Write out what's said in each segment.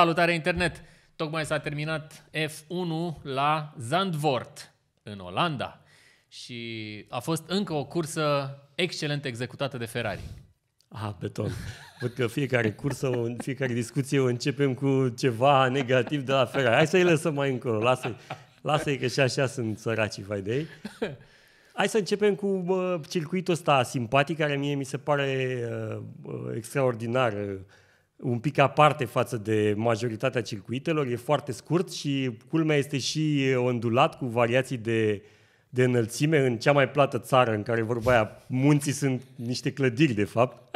Salutare internet! Tocmai s-a terminat F1 la Zandvoort, în Olanda. Și a fost încă o cursă excelent executată de Ferrari. Ah, beton. Văd că fiecare cursă, fiecare discuție o începem cu ceva negativ de la Ferrari. Hai să-i lăsăm mai încolo, lasă-i, lasă-i că și așa sunt săracii fai de ei. Hai să începem cu circuitul ăsta simpatic, care mie mi se pare uh, extraordinar. Uh, un pic aparte față de majoritatea circuitelor, e foarte scurt și culmea este și ondulat cu variații de, de înălțime în cea mai plată țară în care vorba aia, munții sunt niște clădiri de fapt.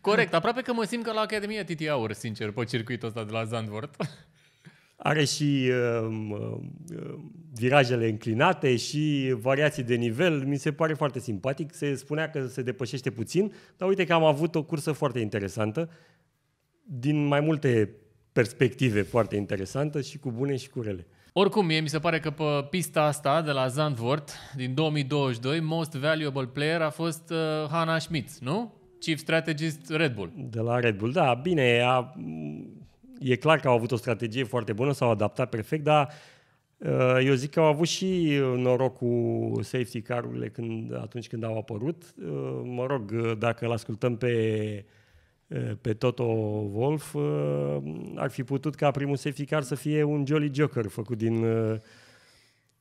Corect, aproape că mă simt ca la Academia Titi aur sincer, pe circuitul ăsta de la Zandvoort. Are și uh, uh, virajele înclinate și variații de nivel. Mi se pare foarte simpatic. Se spunea că se depășește puțin, dar uite că am avut o cursă foarte interesantă din mai multe perspective foarte interesantă și cu bune și cu rele. Oricum, mie mi se pare că pe pista asta de la Zandvoort din 2022, most valuable player a fost uh, Hannah Schmitz, nu? Chief Strategist Red Bull. De la Red Bull, da, bine, a, e clar că au avut o strategie foarte bună, s-au adaptat perfect, dar uh, eu zic că au avut și uh, noroc cu safety car-urile când, atunci când au apărut. Uh, mă rog, dacă îl ascultăm pe, pe Toto Wolf, ar fi putut ca primul safety car să fie un Jolly Joker făcut din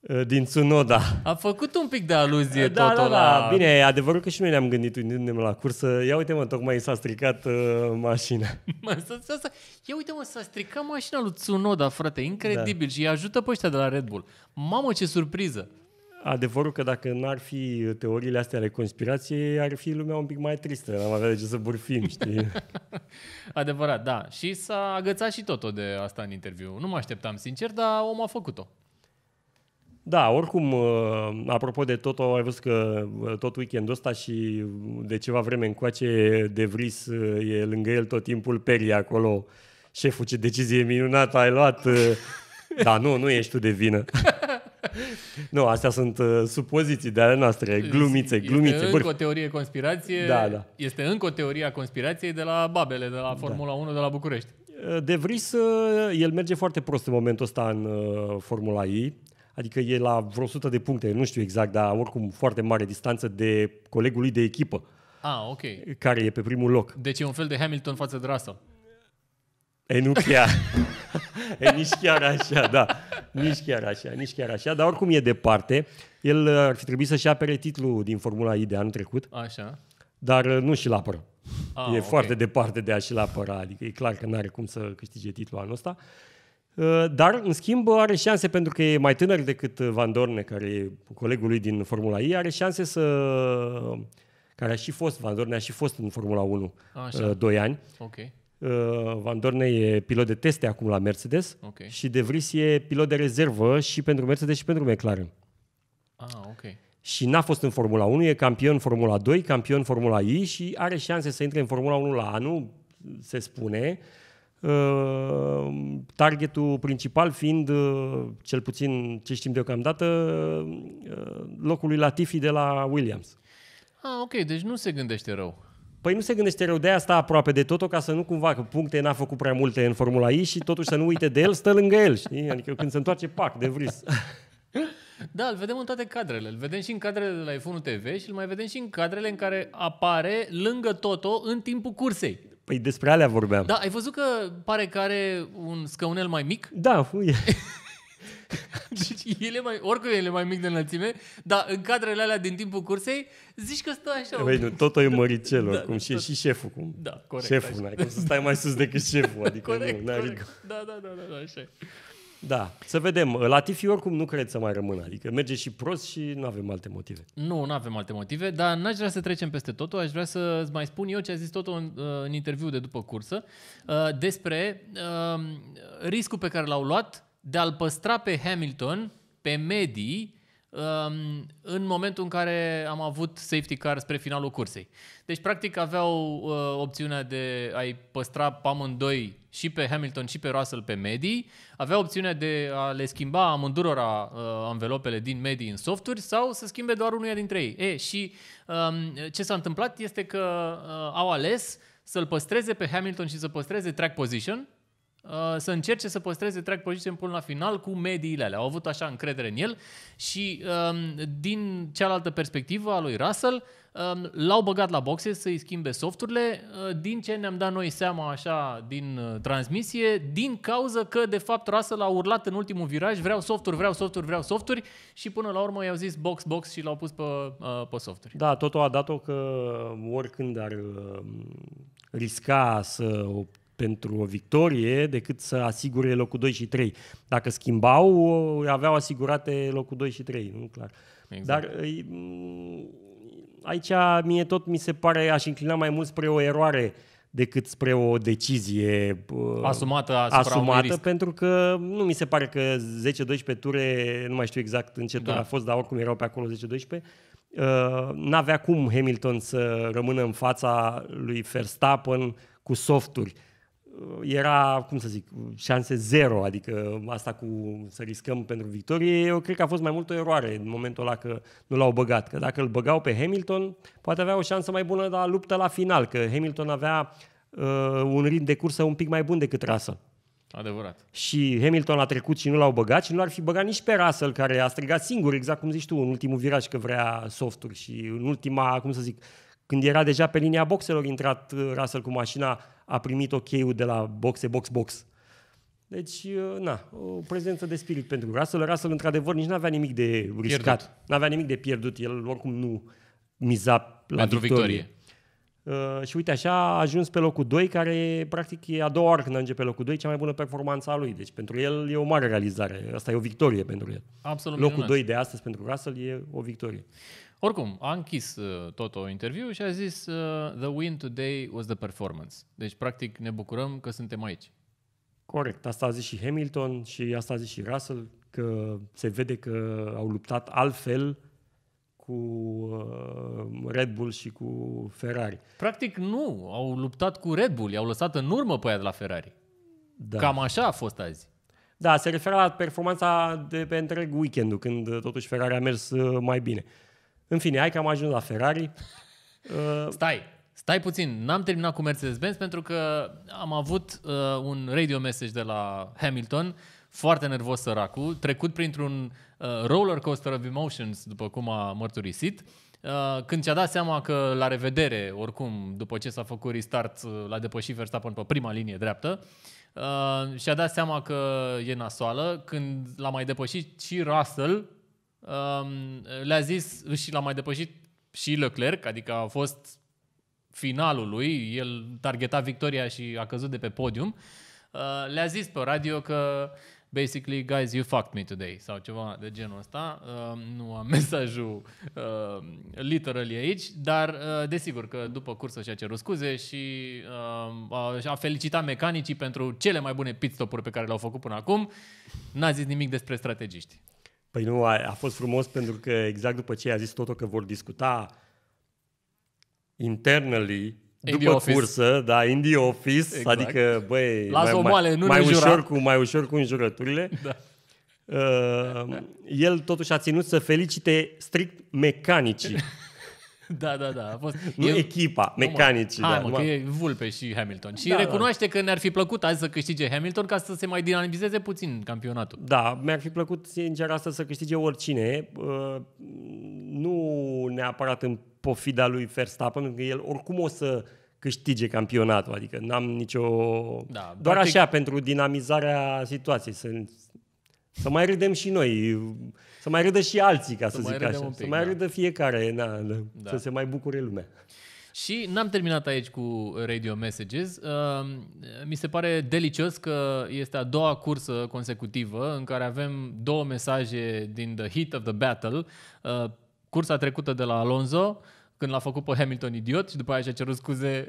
Eh, din Tsunoda. A făcut un pic de aluzie eh, da, totul da, da. la... Bine, e adevărul că și noi ne-am gândit unde ne la cursă. Ia uite mă, tocmai s-a stricat uh, mașina. ia uite mă, s-a stricat mașina lui Tsunoda, frate, da. incredibil. Da. Și îi ajută pe ăștia de la Red Bull. Mamă, ce surpriză! Adevărul că dacă n-ar fi teoriile astea ale conspirației, ar fi lumea un pic mai tristă, n-am avea de ce să burfim, știi? Adevărat, da. Și s-a agățat și totul de asta în interviu. Nu mă așteptam, sincer, dar omul a făcut-o. Da, oricum, uh, apropo de tot, ai văzut că uh, tot weekendul ăsta și de ceva vreme încoace De Vries uh, e lângă el tot timpul, Peri acolo, șeful ce decizie minunată ai luat. da, nu, nu ești tu de vină. nu, astea sunt supoziții de ale noastre, glumițe, glumițe. Este încă o teorie conspirație, da, da. este încă o teorie a conspirației de la Babele, de la da. Formula da. 1, de la București. De Vries, el merge foarte prost în momentul ăsta în Formula I adică e la vreo 100 de puncte, nu știu exact, dar oricum foarte mare distanță de colegului de echipă. Ah, ok. Care e pe primul loc. Deci e un fel de Hamilton față de Russell. E nu chiar. e nici chiar așa, da. Nici chiar așa, nici chiar așa, dar oricum e departe. El uh, ar fi trebuit să-și apere titlul din Formula I de anul trecut. Așa. Dar uh, nu și la apără. Ah, e okay. foarte departe de a și la apăra, adică e clar că nu are cum să câștige titlul anul ăsta. Uh, dar, în schimb, are șanse pentru că e mai tânăr decât Van Dorne, care e colegul lui din Formula I, are șanse să... care a și fost, Van Dorne a și fost în Formula 1 Așa. 2 uh, ani. Ok. Uh, Van Dorne e pilot de teste acum la Mercedes okay. și De Vries e pilot de rezervă și pentru Mercedes și pentru McLaren. Ah, ok. Și n-a fost în Formula 1, e campion Formula 2, campion Formula I și are șanse să intre în Formula 1 la anul, se spune. Uh, Ehm, targetul principal fiind, eh, cel puțin ce știm deocamdată, eh, locul lui Latifi de la Williams. Ah, ok, deci nu se gândește rău. Păi nu se gândește rău, de asta sta aproape de tot ca să nu cumva, că puncte n-a făcut prea multe în Formula I și totuși să nu uite de el, stă lângă el, știi? Adică când se întoarce, pac, de vris. Da, îl vedem în toate cadrele. Îl vedem și în cadrele de la F1 TV și îl mai vedem și în cadrele în care apare lângă Toto în timpul cursei. Păi despre alea vorbeam. Da, ai văzut că pare că are un scaunel mai mic? Da, fui. deci ele mai, oricum ele mai mic de înălțime, dar în cadrele alea din timpul cursei, zici că stă așa. Băi, nu, tot e măricel, da, oricum cum da, și, tot... și șeful. Cum. Da, corect. Șeful, n-ai cum să stai mai sus decât șeful, adică corect, nu, n-ai corect. Da, da, da, da, da, așa da, să vedem. Latifi oricum nu cred să mai rămână. Adică merge și prost și nu avem alte motive. Nu, nu avem alte motive, dar n-aș vrea să trecem peste totul. Aș vrea să mai spun eu ce a zis totul în, uh, în interviu de după cursă uh, despre uh, riscul pe care l-au luat de a-l păstra pe Hamilton, pe medii, um, în momentul în care am avut safety car spre finalul cursei. Deci, practic, aveau opțiunea de a-i păstra pe amândoi și pe Hamilton și pe Russell pe medii, avea opțiunea de a le schimba amândurora uh, anvelopele din medii în softuri sau să schimbe doar unuia dintre ei. E, și um, ce s-a întâmplat este că uh, au ales să-l păstreze pe Hamilton și să păstreze track position, uh, să încerce să păstreze track position până la final cu mediile alea. Au avut așa încredere în el și um, din cealaltă perspectivă a lui Russell, l-au băgat la boxe să-i schimbe softurile, din ce ne-am dat noi seama așa din transmisie, din cauza că de fapt Russell a urlat în ultimul viraj, vreau softuri, vreau softuri, vreau softuri și până la urmă i-au zis box, box și l-au pus pe, pe softuri. Da, totul a dat-o că oricând ar risca să pentru o victorie decât să asigure locul 2 și 3. Dacă schimbau, aveau asigurate locul 2 și 3, nu clar. Exact. Dar aici mie tot mi se pare, aș inclina mai mult spre o eroare decât spre o decizie uh, asumată, asumată pentru că nu mi se pare că 10-12 ture, nu mai știu exact în ce tur da. a fost, dar oricum erau pe acolo 10-12, Uh, n-avea cum Hamilton să rămână în fața lui Verstappen cu softuri era, cum să zic, șanse zero, adică asta cu să riscăm pentru victorie, eu cred că a fost mai mult o eroare în momentul ăla că nu l-au băgat, că dacă îl băgau pe Hamilton, poate avea o șansă mai bună la luptă la final, că Hamilton avea uh, un ritm de cursă un pic mai bun decât rasă. Adevărat. Și Hamilton a trecut și nu l-au băgat și nu l-ar fi băgat nici pe Russell, care a strigat singur, exact cum zici tu, în ultimul viraj că vrea softuri și în ultima, cum să zic, când era deja pe linia boxelor intrat uh, Russell cu mașina a primit ok-ul de la boxe, box, box. Deci, uh, na, o prezență de spirit pentru Russell. Russell, într-adevăr, nici nu avea nimic de riscat. N-avea nimic de pierdut. El oricum nu miza la pentru victorie. victorie. Uh, și uite așa a ajuns pe locul 2, care practic e a doua oară când ajunge pe locul 2, cea mai bună performanță a lui. Deci pentru el e o mare realizare. Asta e o victorie pentru el. Absolut locul minunat. 2 de astăzi pentru Russell e o victorie. Oricum, a închis uh, tot o interviu și a zis uh, The win today was the performance. Deci, practic, ne bucurăm că suntem aici. Corect. Asta a zis și Hamilton și asta a zis și Russell, că se vede că au luptat altfel cu uh, Red Bull și cu Ferrari. Practic nu, au luptat cu Red Bull, i-au lăsat în urmă pe aia de la Ferrari. Da. Cam așa a fost azi. Da, se referă la performanța de pe întreg weekendul, când uh, totuși Ferrari a mers uh, mai bine. În fine, hai că am ajuns la Ferrari. Uh... Stai, stai puțin. N-am terminat cu Mercedes-Benz pentru că am avut uh, un radio message de la Hamilton, foarte nervos săracul, trecut printr-un uh, roller coaster of emotions, după cum a mărturisit, uh, când și-a dat seama că la revedere, oricum, după ce s-a făcut restart, uh, l-a depășit Verstappen pe prima linie dreaptă, uh, și-a dat seama că e nasoală, când l-a mai depășit și Russell, Um, le-a zis și l-a mai depășit și Leclerc, adică a fost finalul lui, el targeta victoria și a căzut de pe podium, uh, le-a zis pe radio că basically, guys, you fucked me today, sau ceva de genul ăsta. Uh, nu am mesajul uh, literally aici, dar uh, desigur că după cursă și-a cerut scuze și uh, a felicitat mecanicii pentru cele mai bune stop uri pe care le-au făcut până acum. N-a zis nimic despre strategiști. Păi nu, a, a fost frumos pentru că exact după ce a zis totul că vor discuta internally in după office. cursă, da, in the office, exact. adică, băi, mai, mai, nu mai, ușor cu, mai ușor cu înjurăturile. Da. Uh, el totuși a ținut să felicite strict mecanicii Da, da, da. A fost... Nu eu... echipa, mecanicii. Hai, da, mă, că e Vulpe și Hamilton. Și da, da. recunoaște da. că ne-ar fi plăcut azi să câștige Hamilton ca să se mai dinamizeze puțin campionatul. Da, mi-ar fi plăcut, sincer, asta să câștige oricine. Uh, nu neapărat în pofida lui Verstappen, pentru că el oricum o să câștige campionatul, adică n-am nicio... Da, Doar practic... așa, pentru dinamizarea situației, să, să mai râdem și noi să mai râdă și alții, ca să, să zic așa. Pic, să mai da. râdă fiecare, na, da. da. să se mai bucure lumea. Și n-am terminat aici cu Radio Messages. Ehm, mi se pare delicios că este a doua cursă consecutivă în care avem două mesaje din The Heat of the Battle. Ehm, cursa trecută de la Alonso când l-a făcut pe Hamilton idiot și după aia și-a cerut scuze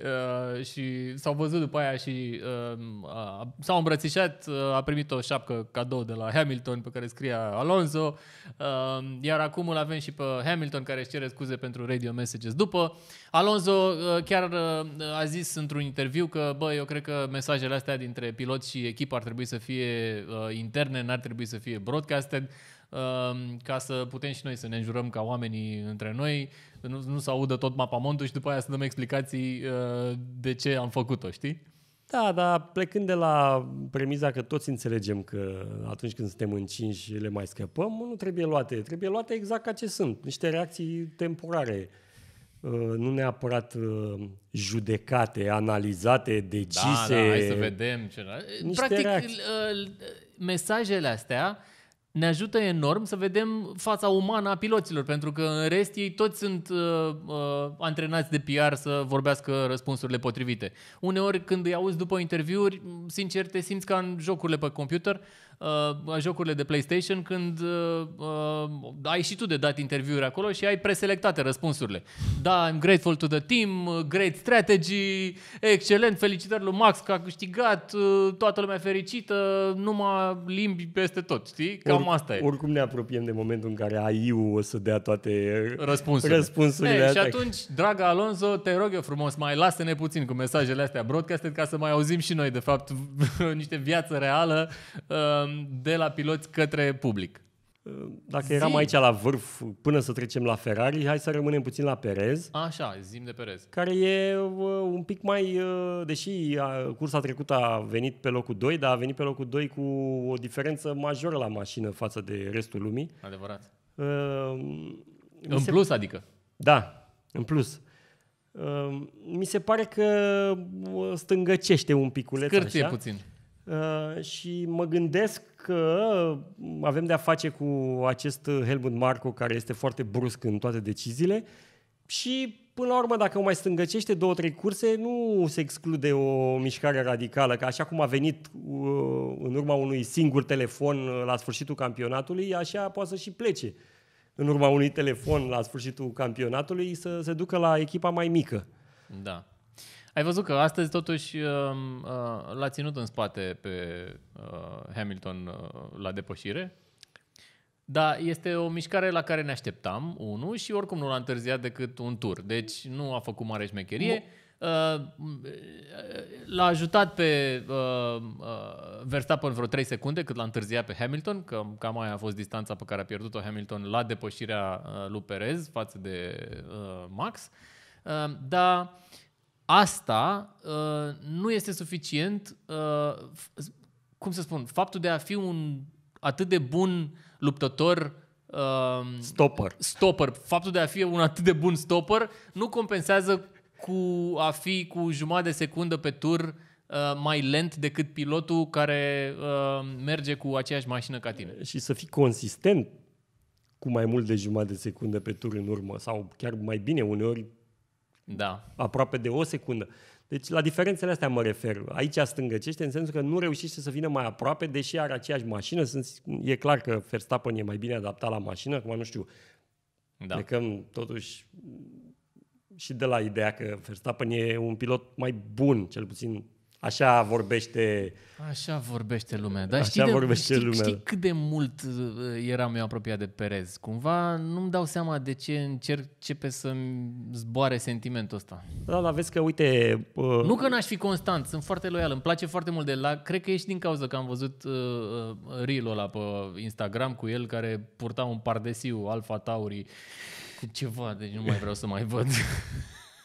uh, și s-au văzut după aia și uh, a, s-au îmbrățișat, uh, a primit o șapcă cadou de la Hamilton pe care scria Alonso, uh, iar acum îl avem și pe Hamilton care își cere scuze pentru radio messages după. Alonso uh, chiar uh, a zis într-un interviu că, bă, eu cred că mesajele astea dintre pilot și echipă ar trebui să fie uh, interne, n-ar trebui să fie broadcasted. Ehm, ca să putem și noi să ne înjurăm ca oamenii între noi, nu, nu să audă tot mapamontul și după aia să dăm explicații eh, de ce am făcut-o, știi? Da, dar plecând de la premiza că toți înțelegem că atunci când suntem în cinci le mai scăpăm, nu trebuie luate. Trebuie luate exact ca ce sunt, niște reacții temporare. Eh, nu neapărat eh, judecate, analizate, decise. Da, da, hai să vedem. Ce... Practic, reacții. mesajele astea ne ajută enorm să vedem fața umană a piloților, pentru că în rest ei toți sunt uh, uh, antrenați de PR să vorbească răspunsurile potrivite. Uneori când îi auzi după interviuri, sincer te simți ca în jocurile pe computer, uh, jocurile de PlayStation când uh, uh, ai și tu de dat interviuri acolo și ai preselectate răspunsurile. Da, I'm grateful to the team, uh, great strategy, excelent, felicitări lui Max că a câștigat, uh, toată lumea fericită, numai limbi peste tot, știi? Cam Or, asta e. Oricum ne apropiem de momentul în care AI-ul o să dea toate răspunsurile. răspunsurile hey, și atunci, draga Alonso, te rog eu frumos, mai lasă-ne puțin cu mesajele astea broadcasted ca să mai auzim și noi, de fapt, niște viață reală uh, Um, de la piloți către public. Dacă zi. eram aici la vârf până să trecem la Ferrari, hai să rămânem puțin la Perez. Așa, zim de Perez. Care e un pic mai, uh, deși uh, cursa trecută a venit pe locul 2, dar a venit pe locul 2 cu o diferență majoră la mașină față de restul lumii. Adevărat. Uh, în se... plus adică? Da, în plus. Uh, mi se pare că uh, stângăcește un piculeț Scârție așa. puțin. Uh, și mă gândesc că avem de-a face cu acest Helmut Marco care este foarte brusc în toate deciziile și până la urmă dacă o mai stângăcește două, trei curse nu se exclude o mișcare radicală, că așa cum a venit uh, în urma unui singur telefon uh, la sfârșitul campionatului, așa poate să și plece în urma unui telefon la sfârșitul campionatului să se ducă la echipa mai mică. Da. Ai văzut că astăzi totuși um, uh, l-a ținut în spate pe uh, Hamilton uh, la depășire? Da, este o mișcare la care ne așteptam, unu, și oricum nu l-a întârziat decât un tur. Deci nu a făcut mare șmecherie. Nu. L-a ajutat pe Verstappen vreo 3 secunde cât l-a întârziat pe Hamilton, că cam aia a fost distanța pe care a pierdut-o Hamilton la depășirea lui Perez față de Max. Dar asta uh, nu este suficient, uh, cum să spun, faptul de a fi un atât de bun luptător uh, stopper. stopper, faptul de a fi un atât de bun stopper nu compensează cu a fi cu jumătate de secundă pe tur uh, mai lent decât pilotul care uh, merge cu aceeași mașină ca tine. Și să fii consistent cu mai mult de jumătate de secundă pe tur în urmă sau chiar mai bine uneori da. Aproape de o secundă. Deci la diferențele astea mă refer. Aici stângăcește în sensul că nu reușește să vină mai aproape, deși are aceeași mașină. Sunt, e clar că Verstappen e mai bine adaptat la mașină, acum nu știu. Da. Plecăm totuși și de la ideea că Verstappen e un pilot mai bun, cel puțin Așa vorbește... Așa vorbește lumea. Dar așa știi, vorbește știi, lumea. știi cât de mult uh, eram eu apropiat de Perez. Cumva nu-mi dau seama de ce începe să-mi zboare sentimentul ăsta. Da, dar vezi că, uite... Uh... Nu că n-aș fi constant, sunt foarte loial, îmi place foarte mult de la... Cred că ești din cauza că am văzut uh, uh reel ăla pe Instagram cu el care purta un pardesiu Alfa Tauri ceva, deci nu mai vreau să mai văd.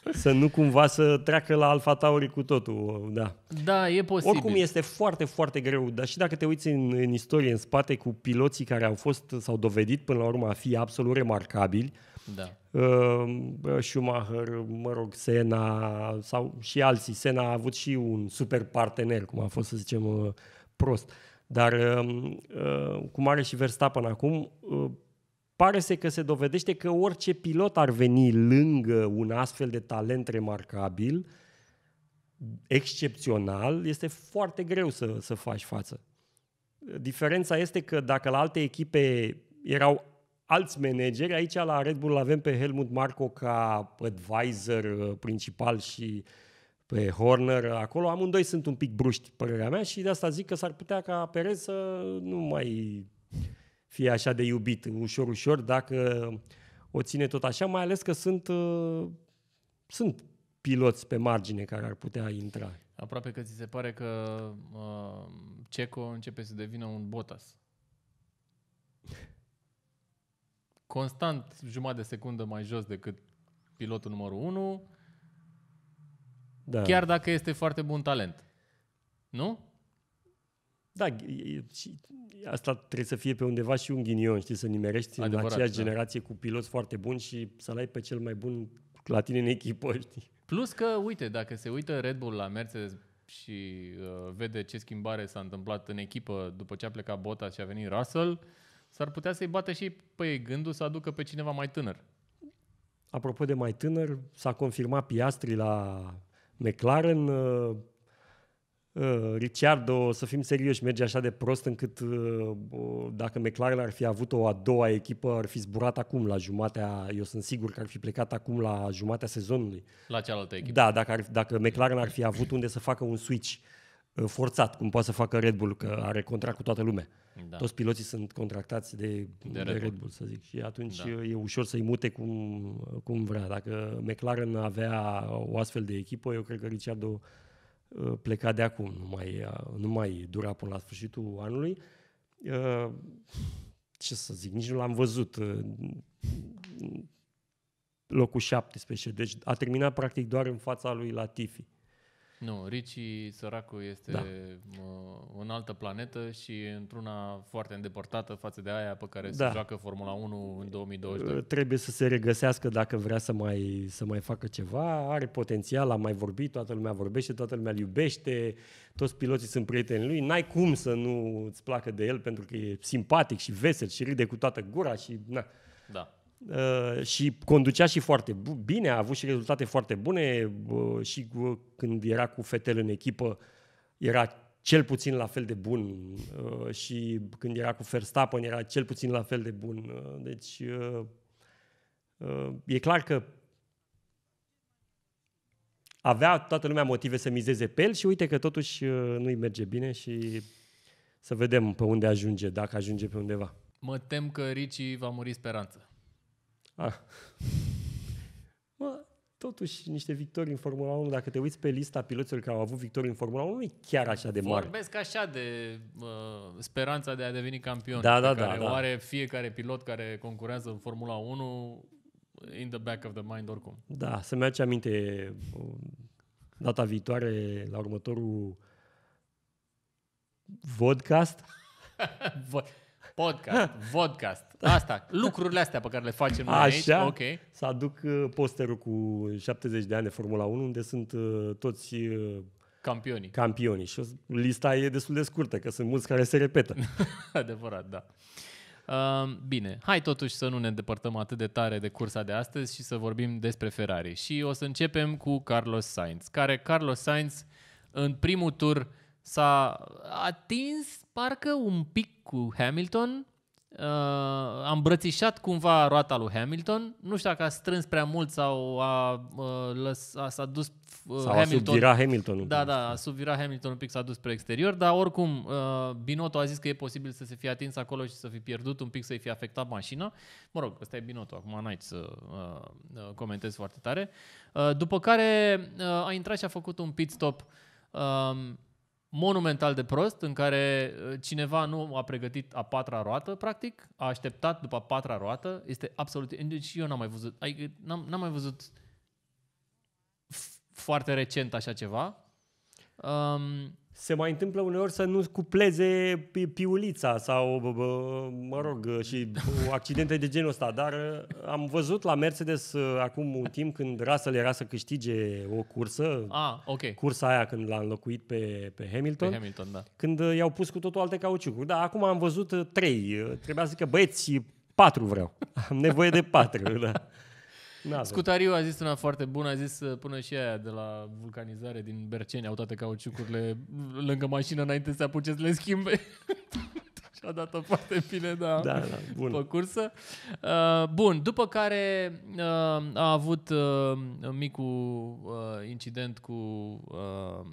să nu cumva să treacă la Alfa Tauri cu totul. Da. da, e posibil. Oricum este foarte, foarte greu, dar și dacă te uiți în, în istorie, în spate, cu piloții care au fost, s-au dovedit până la urmă a fi absolut remarcabili, da. Uh, Schumacher, mă rog, Sena sau și alții. Sena a avut și un super partener, cum a fost să zicem uh, prost. Dar uh, uh cum are și Verstappen acum, uh, pare să că se dovedește că orice pilot ar veni lângă un astfel de talent remarcabil, excepțional, este foarte greu să, să faci față. Diferența este că dacă la alte echipe erau alți manageri, aici la Red Bull avem pe Helmut Marco ca advisor uh, principal și pe Horner acolo. Amândoi sunt un pic bruști, părerea mea, și de asta zic că s-ar putea ca Perez să nu mai fie așa de iubit ușor, ușor, dacă o ține tot așa, mai ales că sunt, uh, sunt piloți pe margine care ar putea intra. Aproape că ți se pare că uh, Ceco începe să devină un Botas. Constant jumătate de secundă mai jos decât pilotul numărul 1, da. chiar dacă este foarte bun talent. Nu? Da, e, și asta trebuie să fie pe undeva și un ghinion, știi, să nimerești în aceeași da. generație cu piloți foarte buni și să-l ai pe cel mai bun la tine în echipă, știi? Plus că, uite, dacă se uită Red Bull la Mercedes și uh, vede ce schimbare s-a întâmplat în echipă după ce a plecat Bota, și a venit Russell, s-ar putea să-i bată și pe ei gândul să aducă pe cineva mai tânăr. Apropo de mai tânăr, s-a confirmat Piastri la McLaren, uh, Uh, Ricciardo, să fim serioși, merge așa de prost încât uh, dacă McLaren ar fi avut o a doua echipă, ar fi zburat acum la jumatea, eu sunt sigur că ar fi plecat acum la jumatea sezonului. La cealaltă echipă. Da, dacă, ar, dacă McLaren ar fi avut unde să facă un switch uh, forțat, cum poate să facă Red Bull, că are contract cu toată lumea. Da. Toți piloții sunt contractați de, de, de Red, Bull. Red Bull, să zic. Și atunci da. e ușor să-i mute cum, cum vrea. Dacă McLaren avea o astfel de echipă, eu cred că Ricciardo Uh, pleca de acum, nu mai, uh, nu mai dura până la sfârșitul anului. Uh, ce să zic, nici nu l-am văzut locul 17, deci a terminat practic doar în fața lui Latifi. Nu, Ricci, săracul, este da. în altă planetă și într-una foarte îndepărtată față de aia pe care da. se joacă Formula 1 în 2022. Uh, trebuie să se regăsească dacă vrea să mai, să mai facă ceva. Are potențial, a mai vorbit, toată lumea vorbește, toată lumea iubește, toți piloții sunt prieteni lui. N-ai cum să nu îți placă de el pentru că e simpatic și vesel și râde cu toată gura și... Na. Da. Uh, și conducea și foarte bine, a avut și rezultate foarte bune uh, și uh, când era cu fetele în echipă era cel puțin la fel de bun și când era cu Verstappen era cel puțin la fel de bun. Deci e clar că avea toată lumea motive să mizeze pe el și uite că totuși nu-i merge bine și să vedem pe unde ajunge, dacă ajunge pe undeva. Mă tem că Ricci va muri speranță. Ah. Mă, totuși, niște victorii în Formula 1, dacă te uiți pe lista piloților care au avut victorii în Formula 1, nu e chiar așa de mare. Vorbesc așa de uh, speranța de a deveni campion. Da, da, da, care da. Oare da. fiecare pilot care concurează în Formula 1 in the back of the mind oricum. Da, să-mi aduce aminte um, data viitoare la următorul vodcast. Podcast, vodcast, asta, lucrurile astea pe care le facem noi Așa, aici. Okay. să aduc uh, posterul cu 70 de ani de Formula 1, unde sunt uh, toți uh, Campionii. Campionii. Și lista e destul de scurtă, că sunt mulți care se repetă. Adevărat, da. Um, bine, hai totuși să nu ne îndepărtăm atât de tare de cursa de astăzi și să vorbim despre Ferrari. Și o să începem cu Carlos Sainz, care Carlos Sainz în primul tur S-a atins parcă un pic cu Hamilton, uh, a îmbrățișat cumva roata lui Hamilton. Nu știu dacă a strâns prea mult sau a, uh, lăs, a s-a dus uh, sau Hamilton. a subvirat Hamilton Da, da, a subvirat Hamilton un pic, s-a dus spre exterior, dar oricum uh, Binotto a zis că e posibil să se fie atins acolo și să fi pierdut un pic, să-i fie afectat mașina. Mă rog, ăsta e Binotto, acum n-ai să uh, uh comentez foarte tare. Uh, după care uh, a intrat și a făcut un pit stop uh, monumental de prost în care uh, cineva nu a pregătit a patra roată, practic, a așteptat după a patra roată, este absolut... Deci eu n-am mai văzut, adică n-am, n-am mai văzut foarte recent așa ceva. Um, se mai întâmplă uneori să nu cupleze piulița sau, mă rog, uh, și accidente de genul ăsta, dar uh, am văzut la Mercedes uh, acum un timp când Russell era să câștige o cursă, ah, ok. cursa aia când l-a înlocuit pe, pe Hamilton, pe Hamilton da. când i-au pus cu totul alte cauciucuri. Da, acum am văzut trei, trebuia să zică, băieți, patru vreau, am nevoie de patru, da n da, da. Scutariu a zis una foarte bună, a zis uh, până și aia de la vulcanizare din Berceni, au toate cauciucurile lângă mașină înainte să apuce să le schimbe. și a dat-o foarte bine, da, da, da bun. după cursă. Uh, bun, după care uh, a avut uh, micul uh, incident cu... Uh,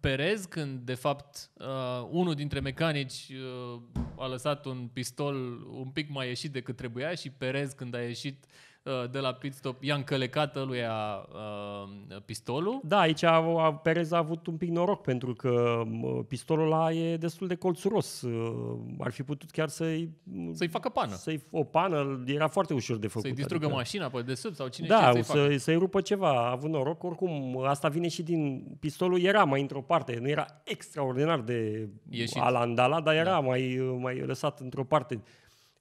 Perez, când de fapt uh, unul dintre mecanici uh, a lăsat un pistol un pic mai ieșit decât trebuia și Perez când a ieșit Uh, de la pit stop, i-a încălecat ăluia a uh, pistolul. Da, aici a, a, Perez a avut un pic noroc pentru că pistolul ăla e destul de colțuros. Uh, ar fi putut chiar să-i... Mm, să-i facă pană. Să-i, o pană, era foarte ușor de făcut. Să-i distrugă adică, mașina pe de sub sau cine da, știe să-i facă. să-i rupă ceva, a avut noroc. Oricum, asta vine și din... Pistolul era mai într-o parte, nu era extraordinar de Ieșit. alandala, dar era da. mai, mai lăsat într-o parte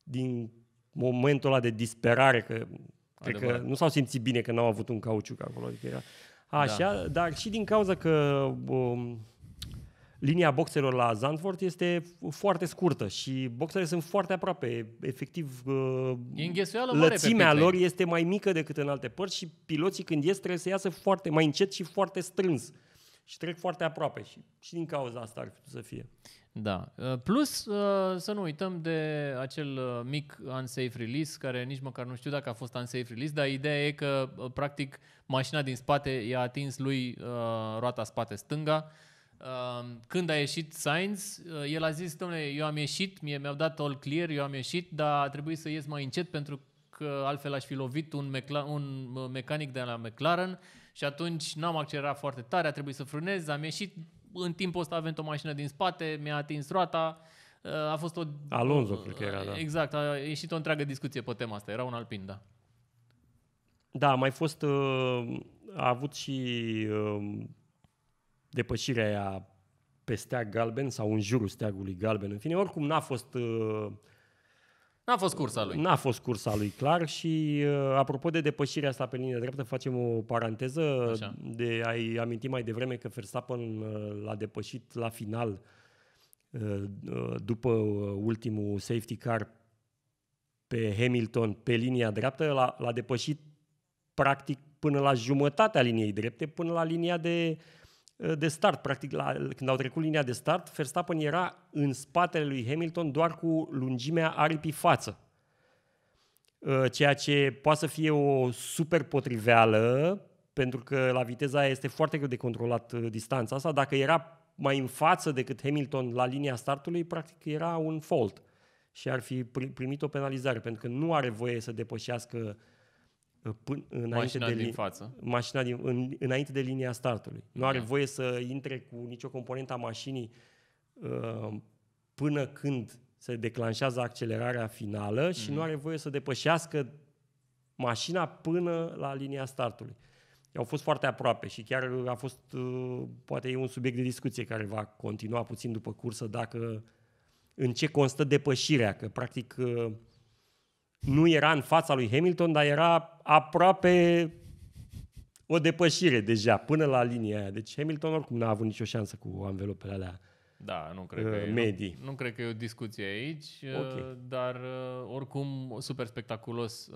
din momentul ăla de disperare, că Cred că nu s-au simțit bine că n-au avut un cauciuc acolo. Adică era... Da. Așa, da. dar și din cauza că um, linia boxelor la Zandvoort este foarte scurtă și boxele sunt foarte aproape. Efectiv, uh, lățimea lor este mai mică decât în alte părți și piloții când ies trebuie să iasă foarte mai încet și foarte strâns. Și trec foarte aproape și, și din cauza asta ar putea să fie. Da. Uh, plus, uh, să nu uităm de acel uh, mic unsafe release, care nici măcar nu știu dacă a fost unsafe release, dar ideea e că, practic, mașina din spate i-a atins lui roata spate stânga. Când a ieșit Sainz, el a zis, domnule, eu am ieșit, mie mi-au dat all clear, eu am ieșit, dar a trebuit să ies mai încet pentru că altfel aș fi lovit un, mecla- un mecanic de la McLaren și atunci n-am accelerat foarte tare, a trebuit să frânez, am ieșit, în timpul ăsta avem o mașină din spate, mi-a atins roata, uh, a fost o... Alonso, cred că era, da. Exact, a ieșit o întreagă discuție pe tema asta, era un alpin, da. Da, a mai fost, uh, a avut și uh, depășirea aia pe steag galben sau în jurul steagului galben. În fine, oricum n-a fost N-a fost cursa lui. N-a fost cursa lui, clar. Și uh, apropo de depășirea asta pe linia dreaptă, facem o paranteză. Așa. De, ai aminti mai devreme că Verstappen uh, l-a depășit la final uh, după ultimul safety car pe Hamilton pe linia dreaptă, l-a, l-a depășit practic până la jumătatea liniei drepte, până la linia de Eh, de start, practic, la, când au trecut linia de start, Verstappen era în spatele lui Hamilton doar cu lungimea aripii față. Eh, ceea ce poate să fie o super potriveală, pentru că la viteza aia este foarte greu de controlat eh, distanța asta. Dacă era mai în față decât Hamilton la linia startului, practic era un fault și ar fi primit o penalizare, pentru că nu are voie să depășească uh, până, înainte mașina de din față. Mașina din, în, înainte de linia startului. Nu are da. voie să intre cu nicio componentă a mașinii uh, până când se declanșează accelerarea finală și mm. nu mhm. are voie să depășească mașina până la linia startului. Au fost foarte aproape și chiar a fost, uh, poate e un subiect de discuție care va continua puțin după cursă, dacă în ce constă depășirea, că practic uh, nu era în fața lui Hamilton, dar era aproape o depășire deja, până la linia aia. Deci Hamilton oricum n-a avut nicio șansă cu anvelopele alea da, nu cred uh, că medii. nu, nu cred că e o discuție aici, uh, okay. dar uh, oricum super spectaculos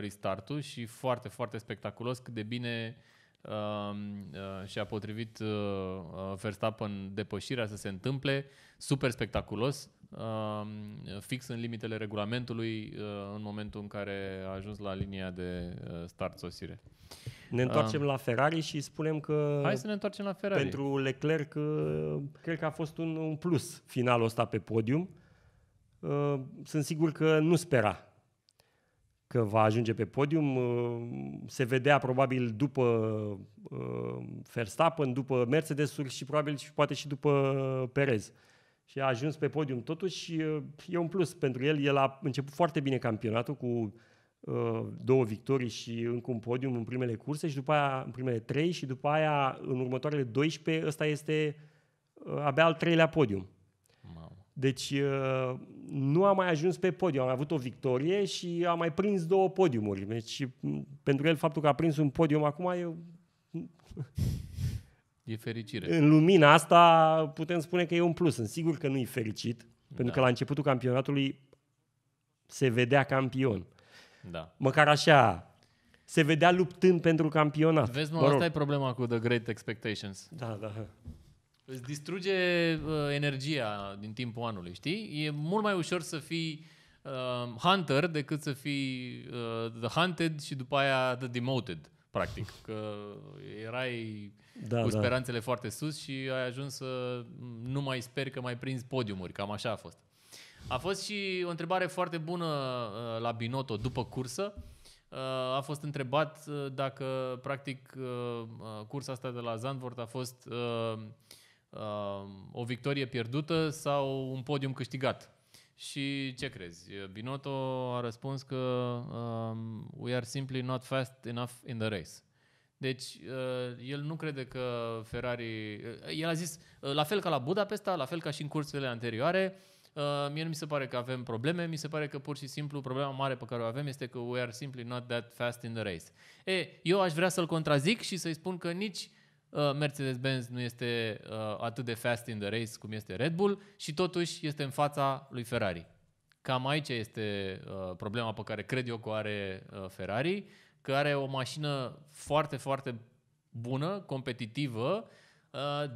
restartul și foarte, foarte spectaculos cât de bine uh, uh, și-a potrivit uh, Verstappen depășirea să se întâmple. Super spectaculos. Um, fix în limitele regulamentului uh, în momentul în care a ajuns la linia de uh, start-sosire. Ne întoarcem uh, la Ferrari și spunem că... Hai să ne întoarcem la Ferrari. Pentru Leclerc, uh, cred că a fost un, un plus finalul ăsta pe podium. sunt sigur că nu spera că va ajunge pe podium. Se vedea probabil după Verstappen, după Mercedes-uri și probabil și poate și după Perez. Uh, și a ajuns pe podium. Totuși, e un plus pentru el. El a început foarte bine campionatul cu uh, două victorii și încă un podium în primele curse și după aia în primele trei și după aia în următoarele 12 ăsta este uh, abia al treilea podium. Wow. Deci uh, nu a mai ajuns pe podium, A avut o victorie și a mai prins două podiumuri. Deci pentru el faptul că a prins un podium acum e E fericire. În lumina asta putem spune că e un plus. Sunt sigur că nu e fericit, da. pentru că la începutul campionatului se vedea campion. Da. Măcar așa se vedea luptând pentru campionat. Vezi, mă, mă asta e problema cu The Great Expectations. Da, da. Îți distruge uh, energia din timpul anului, știi? E mult mai ușor să fii uh, Hunter decât să fii uh, The Hunted și după aia The Demoted practic. Că erai da, cu da. speranțele da. foarte sus și ai ajuns să nu mai speri că mai prinzi podiumuri. Cam așa a fost. A fost și o întrebare foarte bună uh, la Binotto după cursă. Uh, a fost întrebat uh, dacă, practic, cursa asta de la Zandvoort a fost o victorie pierdută sau un podium câștigat. Și ce crezi? Binotto a răspuns că um, we are simply not fast enough in the race. Deci, uh, el nu crede că Ferrari... Uh, el a zis, uh, la fel ca la Budapesta, la fel ca și în cursurile anterioare, uh, mie nu mi se pare că avem probleme, mi se pare că pur și simplu problema mare pe care o avem este că we are simply not that fast in the race. E, eu aș vrea să-l contrazic și să-i spun că nici uh, Ă, Mercedes-Benz nu este ă, atât de fast in the race cum este Red Bull și totuși este în fața lui Ferrari. Cam aici este ă, problema pe care cred eu că o are Ferrari, că are o mașină foarte, foarte bună, competitivă,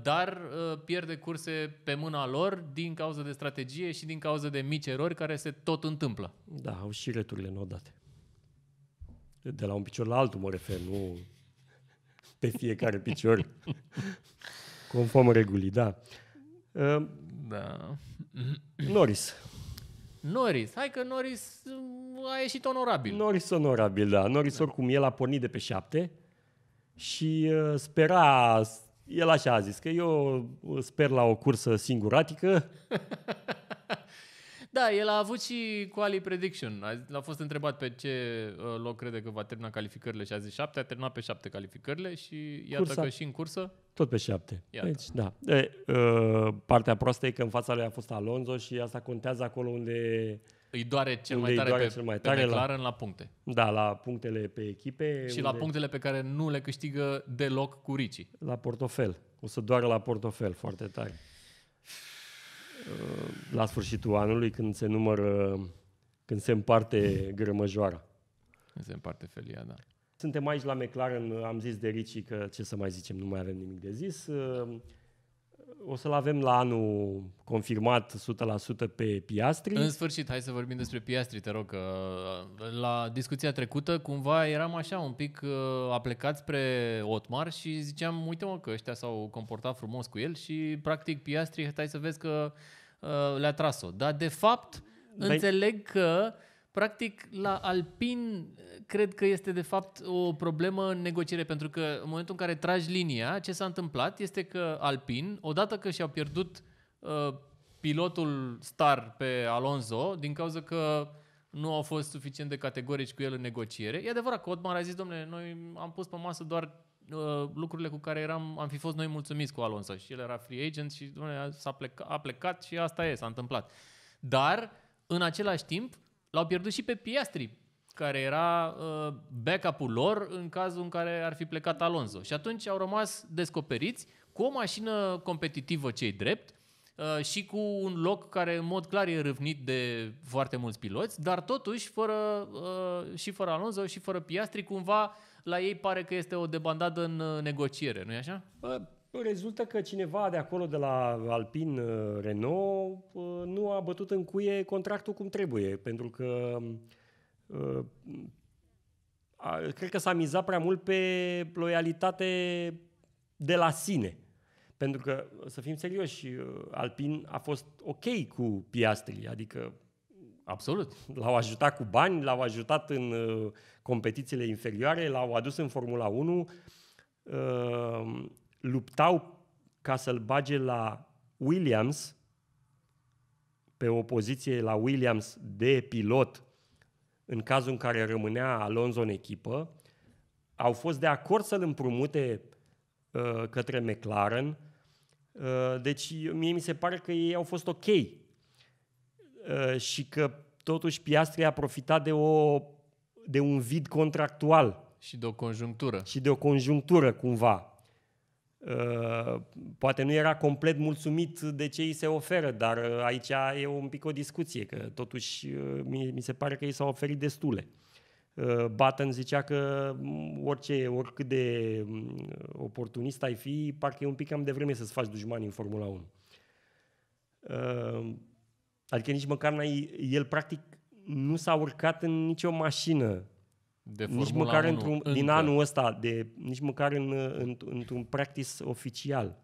dar pierde curse pe mâna lor din cauza de strategie și din cauza de mici erori care se tot întâmplă. Da, au și returile nodate. De la un picior la altul mă refer, nu pe fiecare picior, conform regulii, da. Ehm, da. Norris. Norris, hai că Norris mm, a ieșit onorabil. Norris onorabil, da. Norris da. oricum, el a pornit de pe șapte și eh, spera, el așa a zis, că eu sper la o cursă singuratică Da, el a avut și quali prediction. A, a fost întrebat pe ce uh, loc crede că va termina calificările și a zis 7, a terminat pe 7 calificările și iată Cursa. că și în cursă tot pe 7. Deci, da. E, uh, partea proastă e că în fața lui a fost Alonso și asta contează acolo unde îi doare cel mai tare, doare pe, cel mai tare pe McLaren la, la puncte. Da, la punctele pe echipe. Și unde... la punctele pe care nu le câștigă deloc cu Ricci. La portofel. O să doară la portofel foarte tare. Uh, la sfârșitul anului când se numără, când se împarte grămăjoara. Când se împarte felia, da. Suntem aici la McLaren, am zis de Ricci că ce să mai zicem, nu mai avem nimic de zis. Uh, o să-l avem la anul confirmat 100% pe Piastri. În sfârșit, hai să vorbim despre Piastri, te rog, că uh, la discuția trecută cumva eram așa un pic uh, aplecat spre Otmar și ziceam, uite mă că ăștia s-au comportat frumos cu el și practic Piastri, hai să vezi că uh, le-a tras-o. Dar de fapt, Băi... înțeleg că uh, Practic, la Alpin, cred că este de fapt o problemă în negociere, pentru că în momentul în care tragi linia, ce s-a întâmplat este că Alpin, odată că și-au pierdut uh, pilotul star pe Alonso, din cauza că nu au fost suficient de categorici cu el în negociere. E adevărat că Otmar a zis, domnule, noi am pus pe masă doar uh, lucrurile cu care eram, am fi fost noi mulțumiți cu Alonso și el era free agent și domnule, s-a pleca, a plecat și asta e, s-a întâmplat. Dar, în același timp, L-au pierdut și pe Piastri, care era uh, backup-ul lor în cazul în care ar fi plecat Alonso. Și atunci au rămas descoperiți cu o mașină competitivă cei drept uh, și cu un loc care în mod clar e râvnit de foarte mulți piloți, dar totuși fără, uh, și fără Alonso și fără Piastri, cumva la ei pare că este o debandadă în uh, negociere, nu-i așa? rezultă că cineva de acolo, de la Alpin uh, Renault, uh, nu a bătut în cuie contractul cum trebuie, pentru că uh, cred că s-a mizat prea mult pe loialitate de la sine. Pentru că, să fim serioși, Alpin a fost ok cu Piastri, adică Absolut. L-au ajutat cu bani, l-au ajutat în competițiile inferioare, l-au adus în Formula 1 luptau ca să-l bage la Williams, pe o poziție la Williams de pilot, în cazul în care rămânea Alonso în echipă, au fost de acord să-l împrumute uh, către McLaren. Uh, deci, mie mi se pare că ei au fost ok uh, și că totuși Piastri a profitat de, o, de un vid contractual. Și de o conjunctură. Și de o conjunctură, cumva. Uh, poate nu era complet mulțumit de ce îi se oferă, dar uh, aici e un pic o discuție, că totuși uh, mi, se pare că i s-au oferit destule. Button zicea că mm, orice, oricât de mm, oportunist ai fi, parcă e un pic cam devreme să-ți faci dușmani în Formula 1. Adică nici măcar n-ai, el practic nu s-a urcat în nicio mașină de Formula nici măcar 1 într-un, încă. din anul ăsta, de, nici măcar în, în, într-un practice oficial.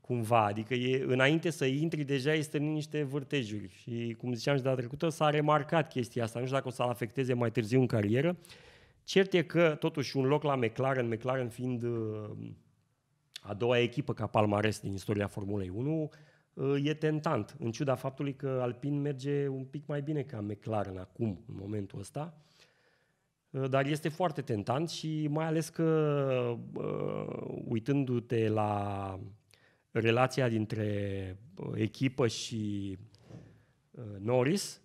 Cumva, adică e, înainte să intri deja este în niște vârtejuri și cum ziceam și la trecută s-a remarcat chestia asta, nu știu dacă o să afecteze mai târziu în carieră. Cert e că totuși un loc la McLaren, McLaren fiind uh, a doua echipă ca palmares din istoria Formulei 1, uh, e tentant, în ciuda faptului că Alpine merge un pic mai bine ca McLaren acum, în momentul ăsta. Uh, dar este foarte tentant și mai ales că uh, uitându-te la relația dintre uh, echipă și Norris,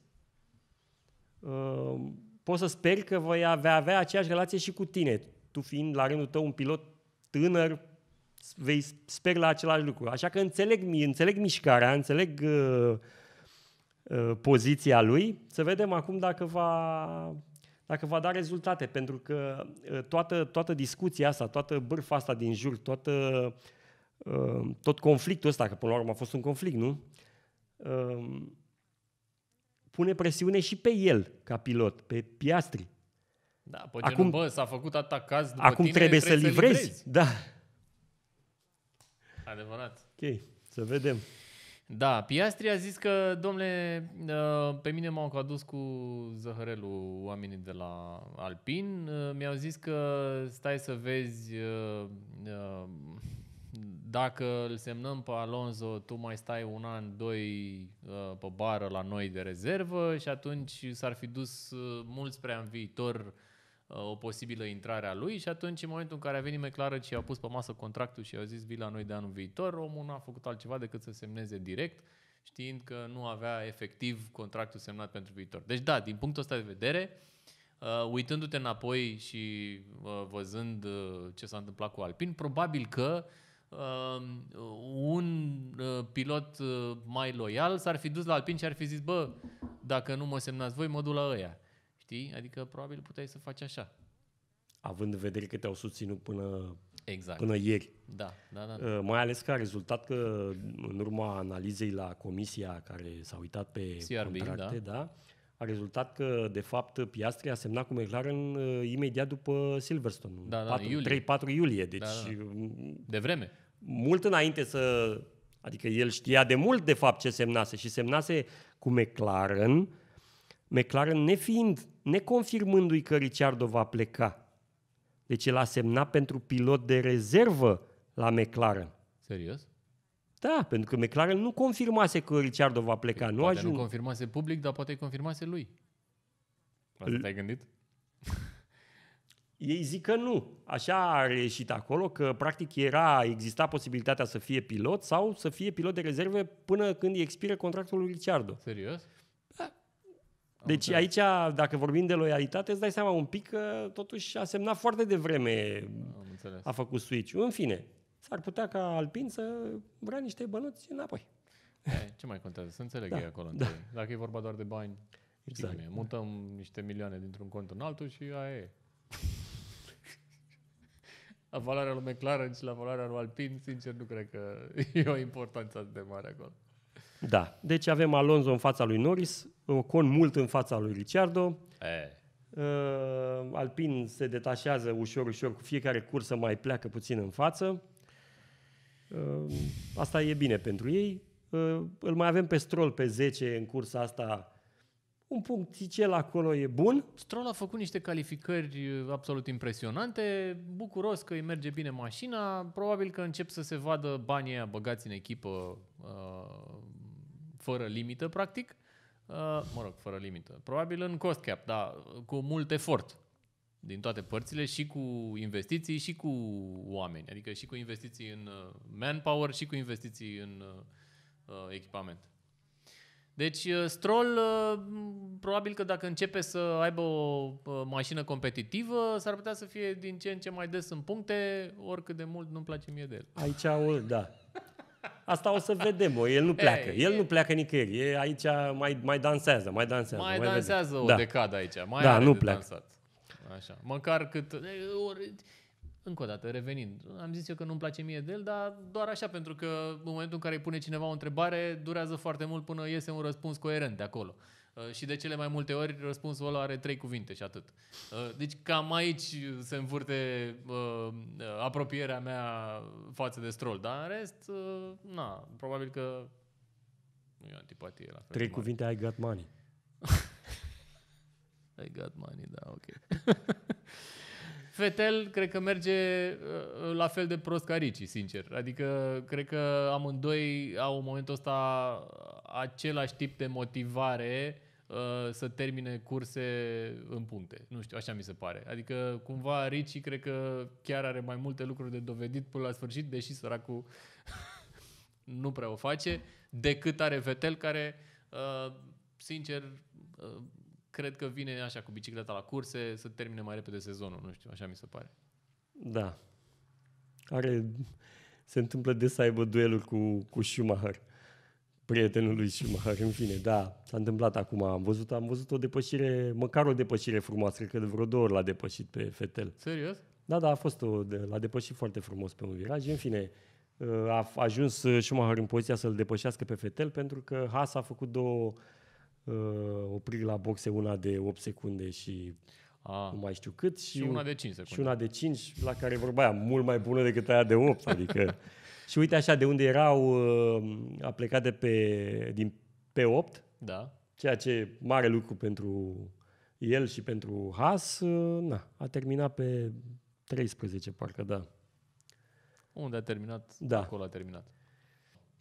poți să speri că voi avea, avea aceeași relație și cu tine. Tu fiind la rândul tău un pilot tânăr, vei speri la același lucru. Așa că înțeleg, înțeleg mișcarea, înțeleg uh, poziția lui. Să vedem acum dacă va dacă va da rezultate, pentru că uh, toată, toată discuția asta, toată bârfa asta din jur, toată, uh, tot conflictul ăsta, că până la urmă a fost un conflict, nu? Uh, pune presiune și pe el, ca pilot, pe piastri. Da, pe acum, genul, bă, s-a făcut atâta caz după Acum tine, trebuie, trebuie să livrezi. Să livrezi. Da. Adevărat. Ok, să vedem. Da, Piastri a zis că, domnule, uh, pe mine m-au cadus cu zăhărelul oamenii de la Alpin. Uh, mi-au zis că stai să vezi uh, dacă îl semnăm pe Alonso, tu mai stai un an, doi pe bară la noi de rezervă și atunci s-ar fi dus mult spre în viitor Uh, o posibilă intrare a lui și atunci în momentul în care a venit McLaren și a pus pe masă contractul și a zis vii la noi de anul viitor, omul nu a făcut altceva decât să semneze direct știind că nu avea efectiv contractul semnat pentru viitor. Deci da, din punctul ăsta de vedere, uh, uitându-te înapoi și uh, văzând uh, ce s-a întâmplat cu Alpin, probabil că uh, un uh, pilot uh, mai loial s-ar fi dus la Alpin și ar fi zis, bă, dacă nu mă semnați voi, mă duc la ăia. Știi? Adică probabil puteai să faci așa. Având în vedere că te-au susținut până, exact. până ieri. Da, da, da. Uh, mai ales că a rezultat că în urma analizei la comisia care s-a uitat pe CRB, contracte, da. da, a rezultat că, de fapt, Piastri a semnat cu McLaren uh, imediat după Silverstone, da, da, 4, iulie. 3-4 iulie. Deci, da, da. da. Uh, de vreme. Mult înainte să... Adică el știa de mult, de fapt, ce semnase și semnase cu McLaren, McLaren nefiind neconfirmându-i că Ricciardo va pleca. Deci el a semnat pentru pilot de rezervă la McLaren. Serios? Da, pentru că McLaren nu confirmase că Ricciardo va pleca. Păi, nu ajung. nu confirmase public, dar poate confirmase lui. Asta L- te-ai gândit? Ei zic că nu. Așa a reieșit acolo, că practic era, exista posibilitatea să fie pilot sau să fie pilot de rezerve până când expiră contractul lui Ricciardo. Serios? Deci aici, dacă vorbim de loialitate, îți dai seama un pic că totuși a semnat foarte devreme a făcut switch În fine, s-ar putea ca Alpin să vrea niște bănuți înapoi. E, eh, ce mai contează? Să înțeleg da, ei acolo. Da. Dacă e vorba doar de bani, exact. bine, mutăm niște milioane dintr-un cont în altul și aia e. la valoarea lui McLaren și la valoarea lui Alpin, sincer, nu cred că e o importanță atât de mare acolo. Da, deci avem Alonso în fața lui Norris, Ocon mult în fața lui Ricciardo, e. Uh, Alpin se detașează ușor, ușor, cu fiecare cursă mai pleacă puțin în față. Uh, asta e bine pentru ei. Uh, îl mai avem pe Stroll pe 10 în cursa asta. Un cel acolo e bun. Stroll a făcut niște calificări absolut impresionante. Bucuros că îi merge bine mașina. Probabil că încep să se vadă banii aia băgați în echipă fără limită, practic. Uh, mă rog, fără limită. Probabil în cost cap, dar cu mult efort din toate părțile și cu investiții și cu oameni. Adică și cu investiții în uh, manpower și cu investiții în uh, echipament. Deci Stroll, probabil că dacă începe să aibă o mașină competitivă, s-ar putea să fie din ce în ce mai des în puncte, oricât de mult nu-mi place mie de el. Aici, da. Asta o să vedem, El nu pleacă. El nu pleacă nicăieri. E aici mai, mai dansează, mai dansează. Mai, mai dansează vede. o da. decadă aici. Mai da, nu de pleacă. Dansat. Așa. Măcar cât... Ori, încă o dată, revenind, am zis eu că nu-mi place mie de el, dar doar așa, pentru că în momentul în care îi pune cineva o întrebare, durează foarte mult până iese un răspuns coerent de acolo. Uh, și de cele mai multe ori răspunsul ăla are trei cuvinte și atât. Uh, deci cam aici se învârte uh, apropierea mea față de Stroll, dar în rest, na, probabil că nu e o antipatie la fel. Trei cuvinte, I got money. I got money, da, ok. Fetel cred că merge la fel de prost ca Ricci, sincer. Adică cred că amândoi au în momentul ăsta același tip de motivare Uh, să termine curse în puncte. Nu știu, așa mi se pare. Adică, cumva, Ricci cred că chiar are mai multe lucruri de dovedit până la sfârșit, deși săracul nu prea o face, decât are Vettel care, uh, sincer, uh, cred că vine așa cu bicicleta la curse să termine mai repede sezonul, nu știu, așa mi se pare. Da. Are, se întâmplă des să aibă dueluri cu, cu Schumacher prietenului Schumacher, în fine, da, s-a întâmplat acum, am văzut, am văzut o depășire, măcar o depășire frumoasă, cred că de vreo două ori l-a depășit pe Fetel. Serios? Da, da, a fost o, l-a depășit foarte frumos pe un viraj, în fine, uh, a ajuns uh, Schumacher în poziția să-l depășească pe Fetel pentru că Haas a făcut două uh, opriri la boxe, una de 8 secunde și a. nu mai știu cât. Și, și una de 5 secunde. Și una de 5, la care vorba aia, mult mai bună decât aia de 8, adică Și uite așa de unde erau, uh, a plecat de pe, din P8, da. ceea ce mare lucru pentru el și pentru Haas, uh, na, a terminat pe 13, parcă, da. Unde a terminat? Da. Acolo a terminat.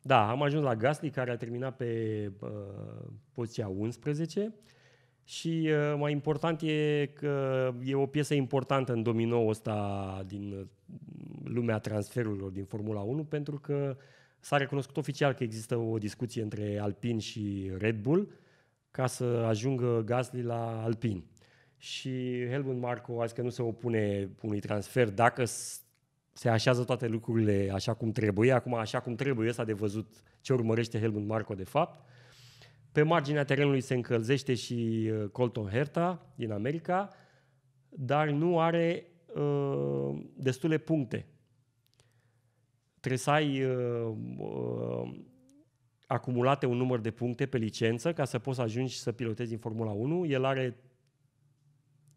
Da, am ajuns la Gasly, care a terminat pe uh, poziția 11 și uh, mai important e că e o piesă importantă în domino, ăsta din lumea transferurilor din Formula 1 pentru că s-a recunoscut oficial că există o discuție între Alpine și Red Bull ca să ajungă Gasly la Alpine. Și Helmut Marco a zis că nu se opune unui transfer dacă se așează toate lucrurile așa cum trebuie. Acum, așa cum trebuie, s-a de văzut ce urmărește Helmut Marco de fapt. Pe marginea terenului se încălzește și uh, Colton Herta din America, dar nu are uh, destule puncte trebuie să ai uh, uh, acumulate un număr de puncte pe licență ca să poți ajungi să pilotezi în Formula 1. El are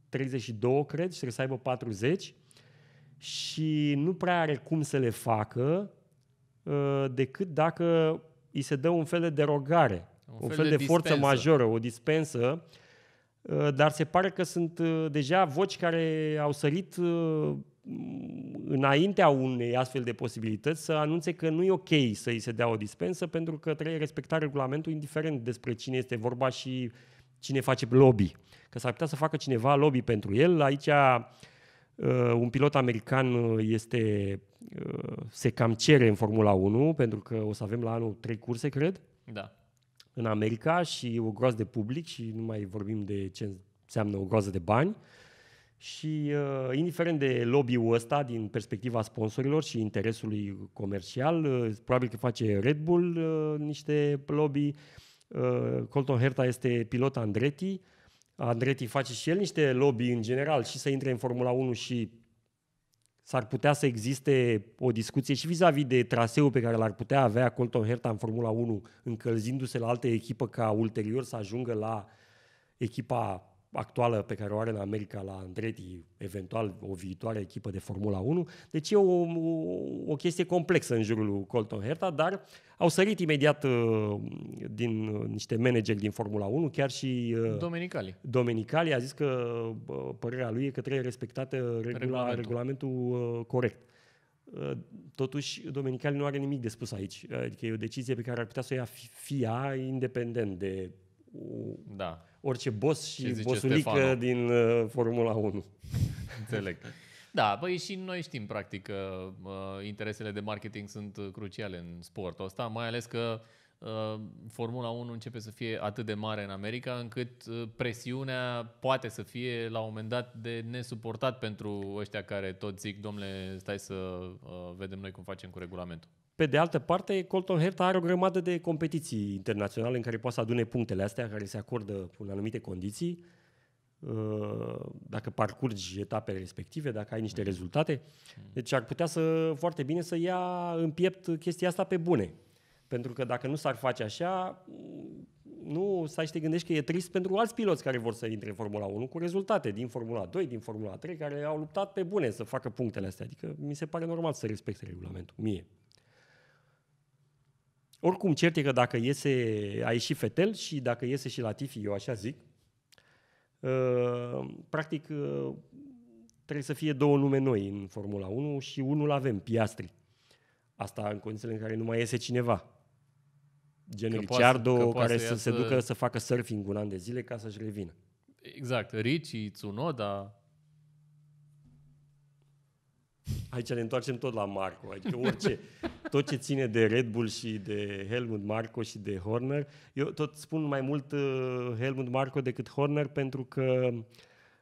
32, cred, și trebuie să aibă 40 și nu prea are cum să le facă uh, decât dacă îi se dă un fel de derogare, un, un fel, fel de, de forță dispensă. majoră, o dispensă, uh, dar se pare că sunt uh, deja voci care au sărit uh, înaintea unei astfel de posibilități să anunțe că nu e ok să îi se dea o dispensă pentru că trebuie respectat regulamentul indiferent despre cine este vorba și cine face lobby. Că s-ar putea să facă cineva lobby pentru el. Aici uh, un pilot american uh, este, uh, se cam cere în Formula 1 pentru că o să avem la anul trei curse, cred. Da. În America și o groază de public și nu mai vorbim de ce înseamnă o groază de bani. Uh, și uh, indiferent de lobby-ul ăsta din perspectiva sponsorilor și interesului comercial, uh, probabil că face Red Bull uh, niște lobby, uh, Colton Herta este pilot Andretti, Andretti face și el niște lobby în general și să intre în Formula 1 și s-ar putea să existe o discuție și vis-a-vis de traseul pe care l-ar putea avea Colton Herta în Formula 1, încălzindu-se la alte echipă ca ulterior să ajungă la echipa actuală pe care o are în America la Andretti, eventual o viitoare echipă de Formula 1. Deci e o, o chestie complexă în jurul Colton Herta, dar au sărit imediat uh, din uh, niște manageri din Formula 1, chiar și uh, Domenicali. Domenicali a zis că părerea lui e că trebuie respectată regula, regulamentul. regulamentul corect. Totuși, Domenicali nu are nimic de spus aici. Adică e o decizie pe care ar putea să o ia FIA independent de da. orice boss și bosulică Stefano. din uh, Formula 1. Înțeleg. Da, băi, și noi știm, practic, că uh, interesele de marketing sunt uh, cruciale în sportul ăsta, mai ales că uh, Formula 1 începe să fie atât de mare în America, încât uh, presiunea poate să fie, la un moment dat, de nesuportat pentru ăștia care tot zic, domnule, stai să uh, vedem noi cum facem cu regulamentul. Pe de altă parte, Colton Herta are o grămadă de competiții internaționale în care poate să adune punctele astea care se acordă în anumite condiții, uh, dacă parcurgi etapele respective, dacă ai niște rezultate. Deci ar putea să foarte bine să ia în piept chestia asta pe bune. Pentru că dacă nu s-ar face așa, nu stai și te gândești că e trist pentru alți piloți care vor să intre în Formula 1 cu rezultate din Formula 2, din Formula 3, care au luptat pe bune să facă punctele astea. Adică mi se pare normal să respecte regulamentul, mie. Oricum, cert e că dacă iese, a ieșit Fetel și dacă iese și Latifi, eu așa zic, uh, practic uh, trebuie să fie două nume noi în Formula 1 și unul avem, Piastri. Asta în condițiile în care nu mai iese cineva. Gen că Ricciardo, că care să, să se ducă să facă surfing un an de zile ca să-și revină. Exact, Ricci, Tsunoda, Aici ne întoarcem tot la Marco, adică orice, tot ce ține de Red Bull și de Helmut Marco și de Horner, eu tot spun mai mult uh, Helmut Marco decât Horner pentru că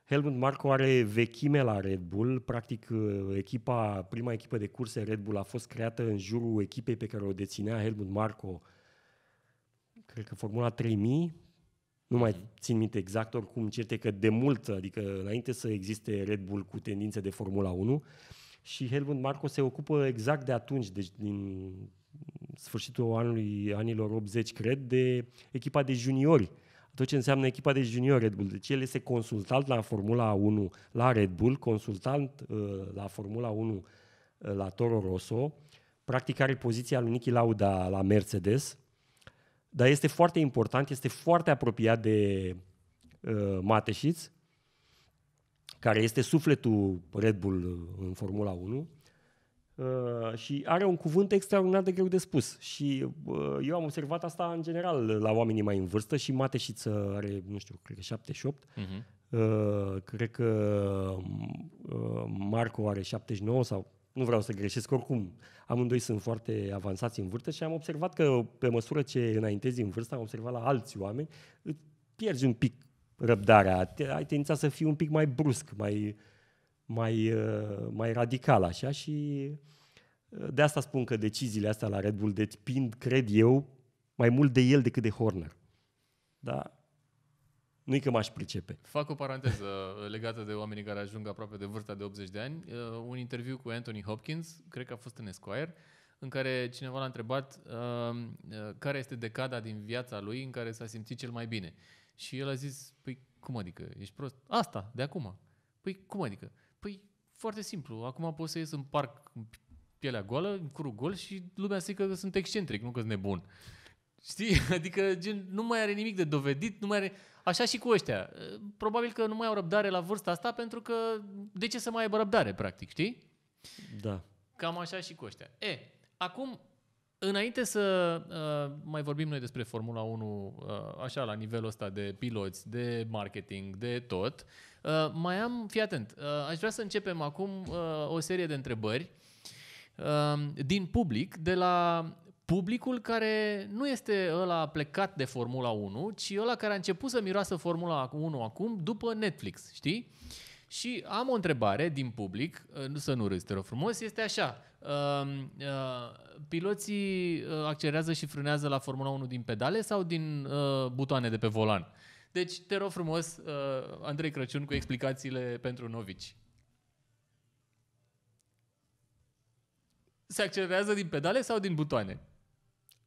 Helmut Marco are vechime la Red Bull, practic uh, echipa, prima echipă de curse Red Bull a fost creată în jurul echipei pe care o deținea Helmut Marco, cred că Formula 3000, nu mai mhm. țin minte exact, oricum certe că de mult, adică înainte să existe Red Bull cu tendințe de Formula 1, și Helmut Marco se ocupă exact de atunci, deci din sfârșitul anului, anilor 80, cred, de echipa de juniori. Tot ce înseamnă echipa de junior Red Bull. Deci el este consultant la Formula 1 la Red Bull, consultant uh, la Formula 1 uh, la Toro Rosso, practic are poziția lui Niki Lauda la Mercedes, dar este foarte important, este foarte apropiat de uh, Mateșiți care este sufletul Red Bull uh, în Formula 1 uh, și are un cuvânt extraordinar de greu de spus. Și uh, eu am observat asta în general la oamenii mai în vârstă și Mateșiță are, nu știu, cred că 78, uh-huh. Mhm. Uh, cred că uh, Marco are 79 sau nu vreau să greșesc, oricum amândoi sunt foarte avansați în vârstă și am observat că pe măsură ce înaintezi în vârstă, am observat la alți oameni, pierzi un pic răbdarea, ai tendința să fii un pic mai brusc, mai, mai, uh, mai radical așa și uh, de asta spun că deciziile astea la Red Bull depind, cred eu, mai mult de el decât de Horner. Da? Nu-i că m-aș pricepe. Fac o paranteză uh, legată de oamenii care ajung aproape de vârsta de 80 de ani. Un interviu cu Anthony Hopkins, cred că a fost în Esquire, în care cineva l-a întrebat uh, care este decada din viața lui în care s-a simțit cel mai bine. Și el a zis, păi cum adică, ești prost? Asta, de acum. Păi cum adică? Păi foarte simplu, acum pot să ies în parc în pielea goală, în curul gol și lumea se că sunt excentric, nu că sunt nebun. Știi? Adică gen, nu mai are nimic de dovedit, nu mai are... Așa și cu ăștia. Probabil că nu mai au răbdare la vârsta asta pentru că de ce să mai aibă răbdare, practic, știi? Da. Cam așa și cu ăștia. E, acum Înainte să uh, mai vorbim noi despre Formula 1, uh, așa, la nivelul ăsta de piloți, de marketing, de tot, uh, mai am, fii atent, uh, aș vrea să începem acum uh, o serie de întrebări uh, din public, de la publicul care nu este ăla plecat de Formula 1, ci ăla care a început să miroasă Formula 1 acum după Netflix, știi? Uh, și am o întrebare din public, uh, să nu râzi, te rog frumos, este așa. Um, uh, piloții uh, accelerează și frânează la Formula 1 din pedale sau din butoane de pe volan? Deci, te rog frumos, Andrei Crăciun, cu explicațiile pentru novici. Se accelerează din pedale sau din butoane?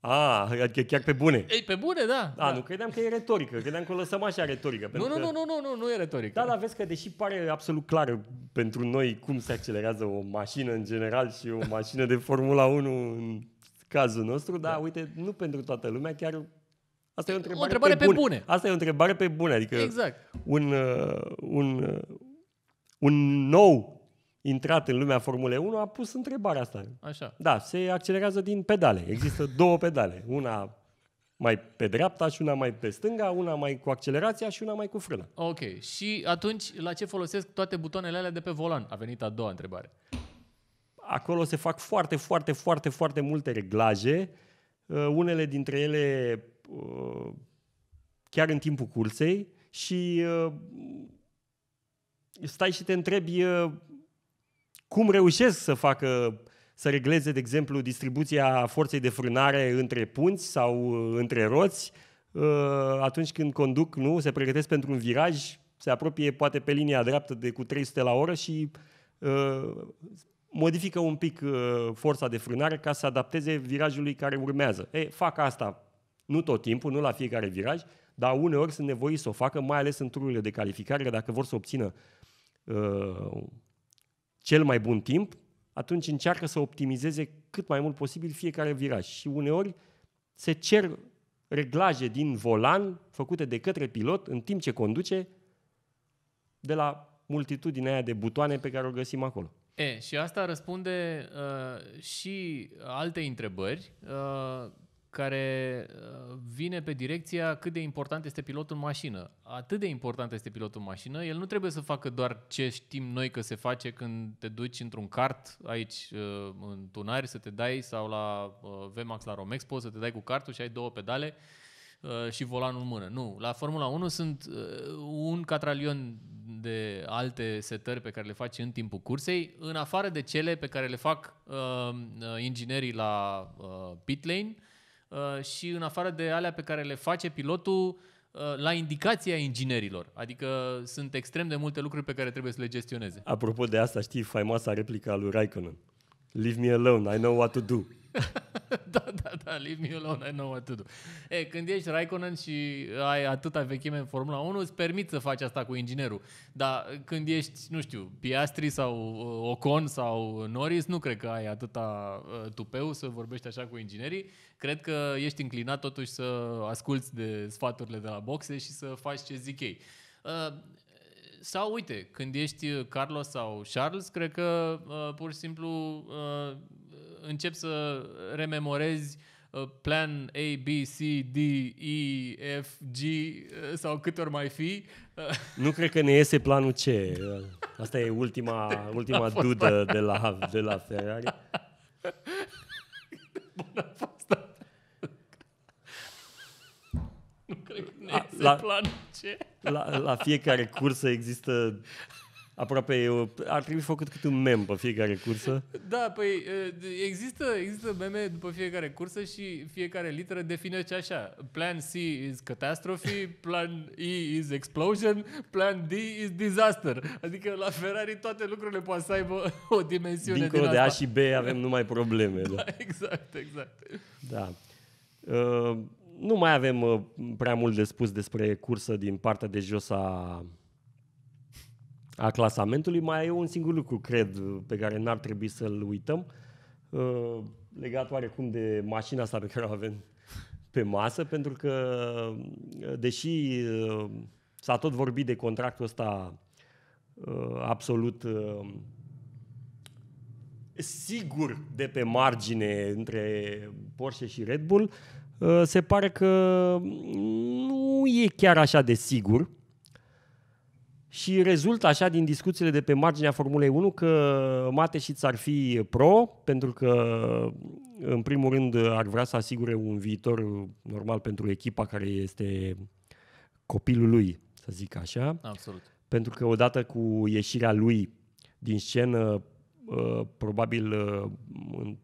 A, ah, adică chiar pe bune. Ei, pe bune, da. A, da. nu credeam că e retorică, credeam că o lăsăm așa retorică. Nu, nu, că... nu, nu, nu, nu, nu e retorică. Da, dar vezi că deși pare absolut clar pentru noi cum se accelerează o mașină în general și o mașină de Formula 1 în cazul nostru, dar da. uite, nu pentru toată lumea, chiar asta e o întrebare, o întrebare pe, pe bune. bune. Asta e o întrebare pe bune, adică exact. un, uh, un, uh, un nou intrat în lumea Formule 1 a pus întrebarea asta. Așa. Da, se accelerează din pedale. Există două pedale. Una mai pe dreapta și una mai pe stânga, una mai cu accelerația și una mai cu frână. Ok. Și atunci, la ce folosesc toate butoanele alea de pe volan? A venit a doua întrebare. Acolo se fac foarte, foarte, foarte, foarte multe reglaje. Uh, unele dintre ele uh, chiar în timpul cursei și uh, stai și te întrebi uh, cum reușesc să facă să regleze, de exemplu, distribuția forței de frânare între punți sau uh, între roți, uh, atunci când conduc, nu, se pregătesc pentru un viraj, se apropie poate pe linia dreaptă de cu 300 la oră și uh, modifică un pic uh, forța de frânare ca să adapteze virajului care urmează. E, fac asta nu tot timpul, nu la fiecare viraj, dar uneori sunt nevoiți să o facă, mai ales în tururile de calificare, dacă vor să obțină uh, cel mai bun timp, atunci încearcă să optimizeze cât mai mult posibil fiecare viraj. Și uneori se cer reglaje din volan făcute de către pilot în timp ce conduce de la multitudinea aia de butoane pe care o găsim acolo. E, și asta răspunde uh, și alte întrebări. Uh, care uh, vine pe direcția cât de important este pilotul în mașină. Atât de important este pilotul în mașină, el nu trebuie să facă doar ce știm noi că se face când te duci într-un cart aici uh, în tunari să te dai sau la uh, VMAX la Romexpo să te dai cu cartul și ai două pedale și volanul în mână. Nu, la Formula 1 sunt un catralion de alte setări pe care le faci în timpul cursei, în afară de cele pe care le fac uh, inginerii la uh, pit lane, uh, Uh, și în afară de alea pe care le face pilotul, uh, la indicația inginerilor. Adică sunt extrem de multe lucruri pe care trebuie să le gestioneze. Apropo de asta, știi faimoasa replica lui Raikkonen. Leave me alone, I know what to do. leave me alone, I know what to do. E, când ești Raikkonen și ai atâta vechime în Formula 1, îți permiți să faci asta cu inginerul. Dar când ești, nu știu, Piastri sau uh, Ocon sau Norris, nu cred că ai atâta uh, tupeu să vorbești așa cu inginerii. Cred că ești înclinat totuși să asculți de sfaturile de la boxe și să faci ce zic ei. Uh, sau, uite, când ești Carlos sau Charles, cred că uh, pur și simplu uh, încep să rememorezi Uh, plan A, B, C, D, E, F, G uh, sau cât ori mai fi. Uh, nu cred că ne iese planul C. Asta e ultima, ultima dudă de la, de la Ferrari. fost Nu cred că ne iese la, planul C. La, la fiecare cursă există aproape eu ar trebui făcut cât un mem pe fiecare cursă. Da, păi există, există meme după fiecare cursă și fiecare literă definește așa. Plan C is catastrophe, plan E is explosion, plan D is disaster. Adică la Ferrari toate lucrurile poate să aibă o dimensiune Dincolo din de asta. A și B avem numai probleme. da, da. exact, exact. Da. Uh, nu mai avem uh, prea mult de spus despre cursă din partea de jos a a clasamentului, mai e un singur lucru, cred, pe care n-ar trebui să-l uităm, uh, legat oarecum de mașina asta pe care o avem pe masă, pentru că, uh, deși uh, s-a tot vorbit de contractul ăsta absolut sigur de pe margine între Porsche și Red Bull, se pare că nu e chiar așa de sigur și rezultă așa din discuțiile de pe marginea Formulei 1 că Mateșiț ar fi pro, pentru că în primul rând ar vrea să asigure un viitor normal pentru echipa care este copilul lui, să zic așa. Absolut. Pentru că odată cu ieșirea lui din scenă, ă, probabil ă, în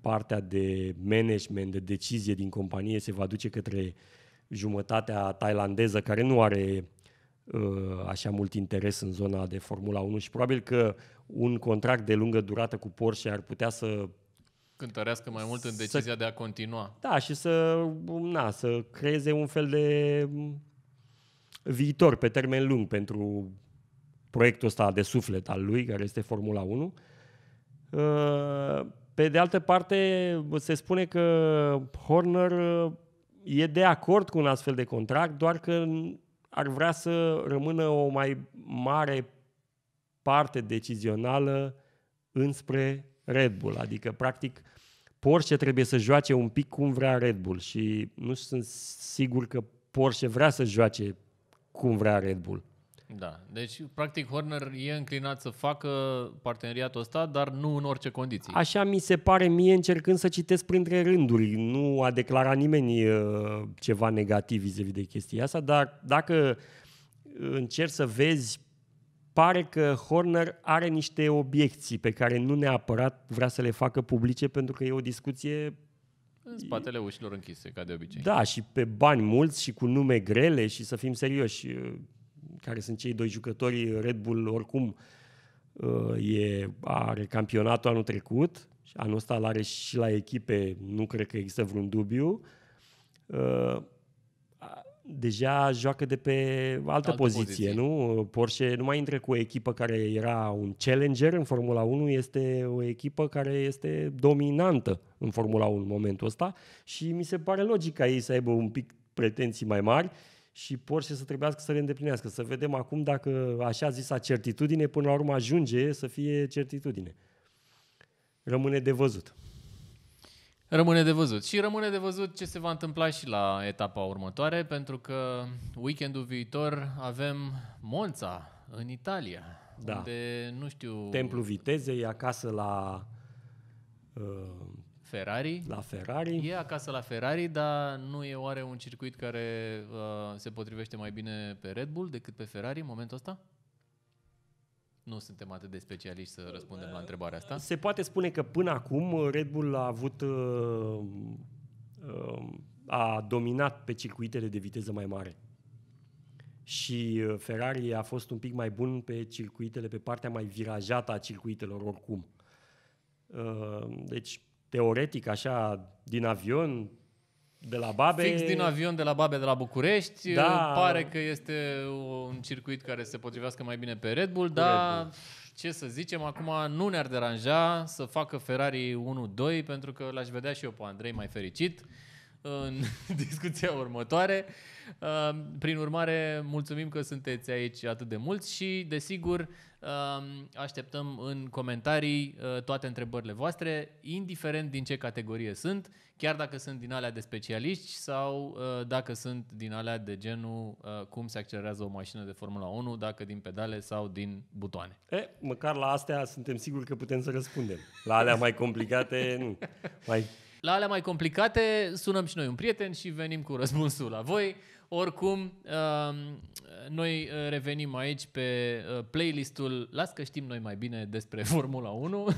partea de management, de decizie din companie se va duce către jumătatea tailandeză care nu are Uh, așa mult interes în zona de Formula 1 și probabil că un contract de lungă durată cu Porsche ar putea să cântărească mai mult în decizia să, de a continua. Da, și să, na, să creeze un fel de viitor pe termen lung pentru proiectul ăsta de suflet al lui, care este Formula 1. Uh, pe de altă parte, se spune că Horner uh, e de acord cu un astfel de contract, doar că ar vrea să rămână o mai mare parte decizională înspre Red Bull. Adică, practic, Porsche trebuie să joace un pic cum vrea Red Bull și nu sunt sigur că Porsche vrea să joace cum vrea Red Bull. Da, deci practic Horner e înclinat să facă parteneriatul ăsta, dar nu în orice condiții. Așa mi se pare mie încercând să citesc printre rânduri. Nu a declarat nimeni uh, ceva negativ vis-a-vis de chestia asta, dar dacă uh, încerci să vezi, pare că Horner are niște obiecții pe care nu neapărat vrea să le facă publice pentru că e o discuție în spatele ușilor închise, ca de obicei. Da, și pe bani mulți și cu nume grele și să fim serioși. Uh, care sunt cei doi jucători. Red Bull oricum uh, e, are campionatul anul trecut, anul ăsta l are și la echipe, nu cred că există vreun dubiu. Uh, deja joacă de pe altă, altă poziție, poziție, nu? Porsche nu mai intră cu o echipă care era un challenger în Formula 1, este o echipă care este dominantă în Formula 1 în momentul ăsta și mi se pare logic ca ei să aibă un pic pretenții mai mari. Uh, și Porsche să trebuiască să le îndeplinească. Să vedem acum dacă așa zisa certitudine până la urmă ajunge să fie certitudine. Rămâne de văzut. Rămâne de văzut. Și rămâne de văzut ce se va întâmpla și la etapa următoare, pentru că weekendul viitor avem Monza în Italia, da. unde, nu știu... templul Vitezei, acasă la uh, Ferrari. La Ferrari. E acasă la Ferrari, dar nu e oare un circuit care uh, se potrivește mai bine pe Red Bull decât pe Ferrari în momentul ăsta? Nu suntem atât de specialiști să răspundem la întrebarea asta. Se poate spune că până acum uh, Red Bull a avut uh, uh, a dominat pe circuitele de viteză mai mare. Și Ferrari a fost un pic mai bun pe circuitele, pe partea mai virajată a circuitelor oricum. Deci teoretic, așa, din avion, de la Babe. Fix din avion de la Babe de la București. Da. Pare că este un circuit care se potrivească mai bine pe Red Bull, Cu dar Red Bull. ce să zicem, acum nu ne-ar deranja să facă Ferrari 1-2 pentru că l-aș vedea și eu pe Andrei mai fericit în discuția următoare. Ehm, prin urmare, mulțumim că sunteți aici atât de mulți și, desigur, ehm, așteptăm în comentarii eh, toate întrebările voastre, indiferent din ce categorie sunt, chiar dacă sunt din alea de specialiști sau eh, dacă sunt din alea de genul eh, cum se accelerează o mașină de Formula 1, dacă din pedale sau din butoane. E, măcar la astea suntem siguri că putem să răspundem. La alea mai complicate, nu. Mai la alea mai complicate sunăm și noi un prieten și venim cu răspunsul la voi. Oricum, um, noi uh, revenim aici pe uh, playlistul Las că știm noi mai bine despre Formula 1.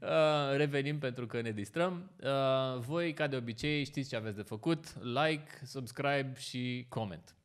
Uh, revenim pentru că ne distrăm. voi, ca de obicei, știți ce aveți de făcut. Like, subscribe și coment.